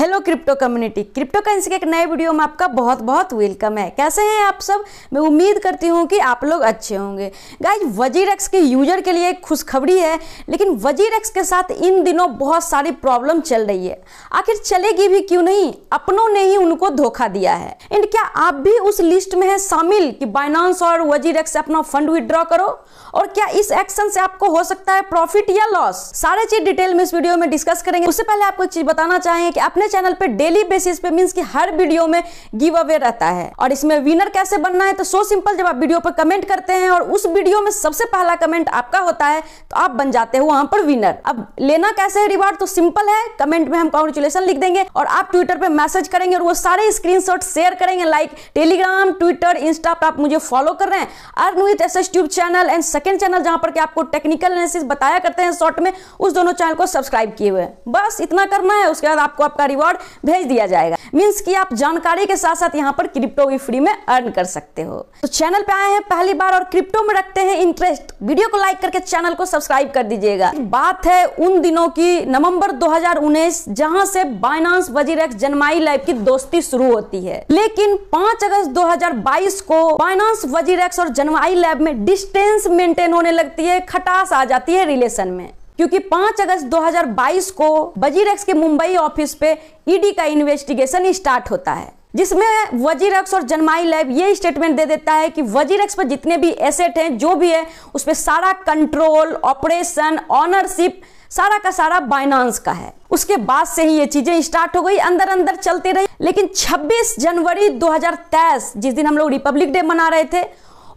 hello crypto community cryptocurrency के एक नए वीडियो में आपका बहुत बहुत वेलकम है कैसे हैं आप सब मैं उम्मीद करती हूँ कि आप लोग अच्छे होंगे गाइज वजीर के यूजर के लिए एक खुशखबरी है लेकिन वजीर के साथ इन दिनों बहुत सारी प्रॉब्लम चल रही है आखिर चलेगी भी क्यों नहीं अपनों ने ही उनको धोखा दिया है एंड क्या आप भी उस लिस्ट में है शामिल कि बाइनांस और वजीर से अपना फंड विदड्रॉ करो और क्या इस एक्शन से आपको हो सकता है प्रॉफिट या लॉस सारे चीज डिटेल में इस वीडियो में डिस्कस करेंगे उससे पहले आपको एक चीज बताना चाहेंगे कि आपने चैनल पे डेली बेसिस पे मीन्स की हर वीडियो में गिव अवे रहता है और इसमें विनर कैसे बनना है तो सो सिंपल जब आप वीडियो पर कमेंट करते हैं और उस वीडियो में सबसे पहला कमेंट आपका होता है तो आप बन जाते हो वहां पर विनर अब लेना कैसे है रिवार्ड तो सिंपल है कमेंट में हम कॉन्ग्रेचुलेसन लिख देंगे और आप ट्विटर पर मैसेज करेंगे और वो सारे स्क्रीन शेयर करेंगे लाइक टेलीग्राम ट्विटर इंस्टा पर आप मुझे फॉलो कर रहे हैं earn with S S tube channel and second channel जहां पर आपको टेक्निकल एनालिसिस बताया करते हैं शॉर्ट में उस दोनों चैनल को सब्सक्राइब किए हुए बस इतना करना है उसके बाद आपको आपका रिवार्ड रिवॉर्ड भेज दिया जाएगा मीन्स कि आप जानकारी के साथ साथ यहाँ पर क्रिप्टो भी फ्री में अर्न कर सकते हो तो चैनल पे आए हैं पहली बार और क्रिप्टो में रखते हैं इंटरेस्ट वीडियो को लाइक करके चैनल को सब्सक्राइब कर दीजिएगा बात है उन दिनों की नवम्बर दो जहां से बाइनांस वजीर एक्स जनमाई लाइफ की दोस्ती शुरू होती है लेकिन पांच अगस्त दो को बाइनांस वजीर एक्स और जनवाई लैब में डिस्टेंस मेंटेन होने लगती है खटास आ जाती है रिलेशन में क्योंकि 5 अगस्त 2022 को वजीरक्स के मुंबई ऑफिस पे ईडी का इन्वेस्टिगेशन स्टार्ट होता है जिसमें वजीरक्स और जनमाई लैब ये स्टेटमेंट दे देता है कि वजीरक्स पर जितने भी एसेट हैं जो भी है उस पर सारा कंट्रोल ऑपरेशन ऑनरशिप सारा का सारा बाइनांस का है उसके बाद से ही ये चीजें स्टार्ट हो गई अंदर अंदर चलते रही लेकिन 26 जनवरी 2023 जिस दिन हम लोग रिपब्लिक डे मना रहे थे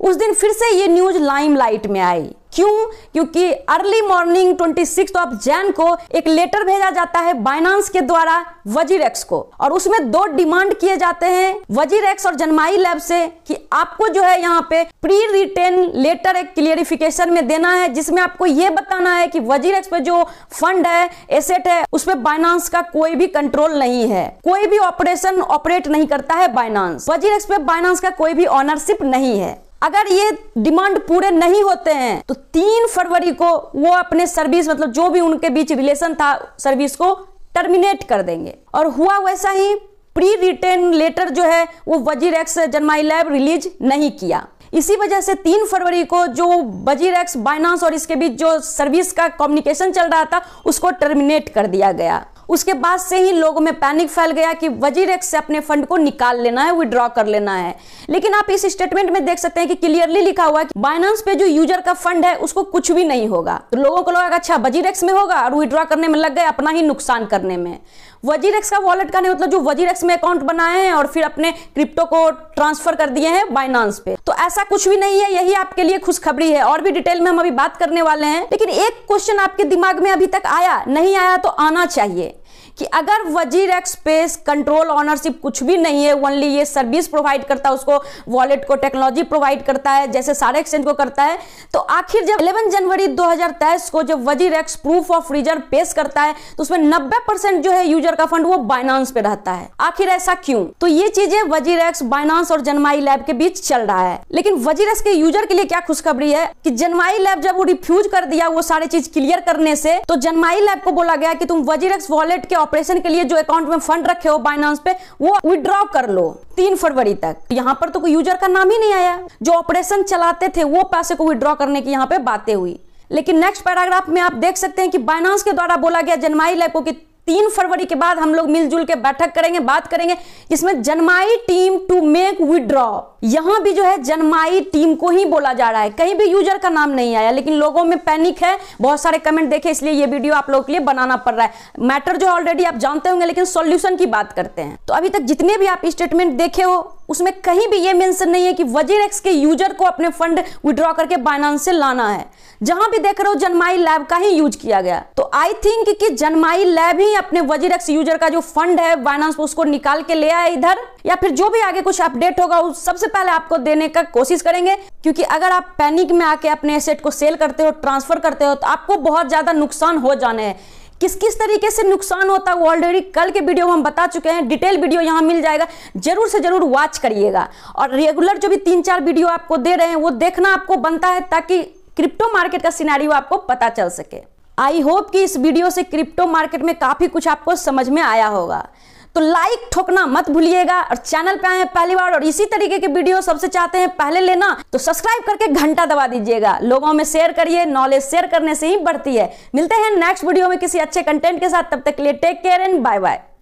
उस दिन फिर से ये न्यूज लाइम लाइट में आई क्यों क्योंकि early morning twenty six of तो जैन को एक लेटर भेजा जाता है बाइनांस के द्वारा वजीर एक्स को और उसमें दो डिमांड किए जाते हैं वजीर एक्स और जनमाई लैब से कि आपको जो है यहाँ पे प्री रिटेन लेटर एक क्लियरिफिकेशन में देना है जिसमें आपको ये बताना है कि वजीर एक्स पे जो फंड है एसेट है उसमें बाइनांस का कोई भी कंट्रोल नहीं है कोई भी ऑपरेशन ऑपरेट नहीं करता है बाइनांस वजीर एक्स पे बाइनांस का कोई भी ऑनरशिप नहीं है अगर ये डिमांड पूरे नहीं होते हैं तो तीन फरवरी को वो अपने सर्विस मतलब जो भी उनके बीच रिलेशन था सर्विस को टर्मिनेट कर देंगे और हुआ वैसा ही प्री रिटर्न लेटर जो है वो वजीर एक्स जनमाई लैब रिलीज नहीं किया इसी वजह से तीन फरवरी को जो वजीर एक्स बाइनांस और इसके बीच जो सर्विस का कम्युनिकेशन चल रहा था उसको टर्मिनेट कर दिया गया उसके बाद से ही लोगों में पैनिक फैल गया कि वजीर एक्स से अपने फंड को निकाल लेना है विद्रॉ कर लेना है लेकिन आप इस स्टेटमेंट में देख सकते हैं कि क्लियरली लिखा हुआ है कि बाइनांस पे जो यूजर का फंड है उसको कुछ भी नहीं होगा तो लोगों को लगा अच्छा वजीर एक्स में होगा और विड्रॉ करने में लग गए अपना ही नुकसान करने में वजीर एक्स का वॉलेट का नहीं मतलब जो वजीर एक्स में अकाउंट बनाए हैं और फिर अपने क्रिप्टो को ट्रांसफर कर दिए हैं बाइनांस पे तो ऐसा कुछ भी नहीं है यही आपके लिए खुशखबरी है और भी डिटेल में हम अभी बात करने वाले हैं लेकिन एक क्वेश्चन आपके दिमाग में अभी तक आया नहीं आया तो आना चाहिए कि अगर वजीर एक्सपेस कंट्रोल ऑनरशिप कुछ भी नहीं है ओनली ये सर्विस प्रोवाइड करता है उसको वॉलेट को टेक्नोलॉजी प्रोवाइड करता है जैसे सारे एक्सचेंज को करता है तो आखिर जब इलेवन जनवरी दो को जब वजीर एक्स प्रूफ ऑफ रिजर्व पेश करता है तो उसमें नब्बे जो है यूजर का फंड वो बाइनांस पे रहता है आखिर ऐसा क्यों तो ये चीजें वजीर एक्स बाइनांस और जनमाई लैब के बीच चल रहा है लेकिन वजीर एक्स के यूजर के लिए क्या खुशखबरी है कि जनमाई लैब जब वो रिफ्यूज कर दिया वो सारी चीज क्लियर करने से तो जनमाई लैब को बोला गया कि तुम वजीर एक्स वॉलेट के ऑपरेशन के लिए जो अकाउंट में फंड रखे हो बाइनांस पे वो विड्रॉ कर लो तीन फरवरी तक यहाँ पर तो कोई यूजर का नाम ही नहीं आया जो ऑपरेशन चलाते थे वो पैसे को विड्रॉ करने की यहाँ पे बातें हुई लेकिन नेक्स्ट पैराग्राफ में आप देख सकते हैं कि बाइनांस के द्वारा बोला गया जनमाई लैपो की तीन फरवरी के बाद हम लोग मिलजुल के बैठक करेंगे बात करेंगे जिसमें Zanmai team to make withdraw यहां भी जो है जनमाई टीम को ही बोला जा रहा है कहीं भी यूजर का नाम नहीं आया लेकिन लोगों में पैनिक है बहुत सारे कमेंट देखे इसलिए ये वीडियो आप लोगों के लिए बनाना पड़ रहा है मैटर जो ऑलरेडी आप जानते होंगे लेकिन सोल्यूशन की बात करते हैं तो अभी तक जितने भी आप स्टेटमेंट देखे हो उसमें कहीं भी ये मेंशन नहीं है कि वजीर एक्स के यूजर को अपने फंड विड्रॉ करके बाइनांस से लाना है जहां भी देख रहे हो जनमाई लैब का ही यूज किया गया तो आई थिंक कि जनमाई लैब ही अपने वजीर एक्स यूजर का जो फंड है बाइनांस उसको निकाल के ले आए इधर या फिर जो भी आगे कुछ अपडेट होगा उस सबसे पहले आपको देने का कोशिश करेंगे क्योंकि अगर आप पैनिक में आके अपने एसेट को सेल करते हो ट्रांसफर करते हो तो आपको बहुत ज्यादा नुकसान हो जाने हैं किस किस तरीके से नुकसान होता है वो ऑलरेडी कल के वीडियो में हम बता चुके हैं डिटेल वीडियो यहाँ मिल जाएगा जरूर से जरूर वॉच करिएगा और रेगुलर जो भी तीन चार वीडियो आपको दे रहे हैं वो देखना आपको बनता है ताकि क्रिप्टो मार्केट का सिनारी आपको पता चल सके आई होप कि इस वीडियो से क्रिप्टो मार्केट में काफ़ी कुछ आपको समझ में आया होगा तो लाइक ठोकना मत भूलिएगा और चैनल पे आए हैं पहली बार और इसी तरीके के वीडियो सबसे चाहते हैं पहले लेना तो सब्सक्राइब करके घंटा दबा दीजिएगा लोगों में शेयर करिए नॉलेज शेयर करने से ही बढ़ती है मिलते हैं नेक्स्ट वीडियो में किसी अच्छे कंटेंट के साथ तब तक के लिए take care and bye bye